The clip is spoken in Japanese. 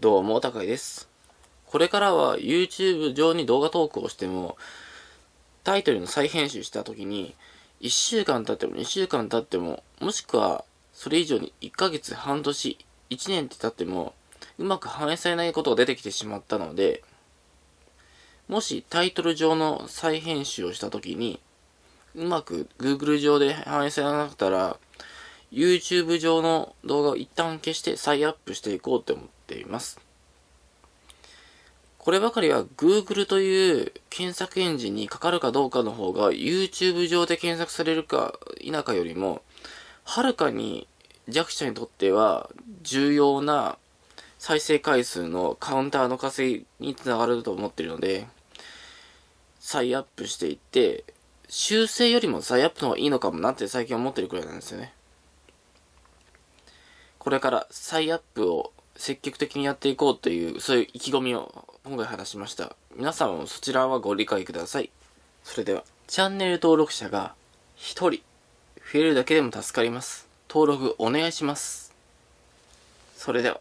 どうも、高いです。これからは YouTube 上に動画投稿しても、タイトルの再編集した時に、1週間経っても2週間経っても、もしくはそれ以上に1ヶ月、半年、1年って経っても、うまく反映されないことが出てきてしまったので、もしタイトル上の再編集をした時に、うまく Google 上で反映されなかったら、YouTube 上の動画を一旦消して再アップしていこうと思っています。こればかりは Google という検索エンジンにかかるかどうかの方が YouTube 上で検索されるか否かよりもはるかに弱者にとっては重要な再生回数のカウンターの稼ぎにつながると思っているので再アップしていって修正よりも再アップの方がいいのかもなって最近思ってるくらいなんですよね。これから再アップを積極的にやっていこうという、そういう意気込みを今回話しました。皆さんもそちらはご理解ください。それでは、チャンネル登録者が1人増えるだけでも助かります。登録お願いします。それでは。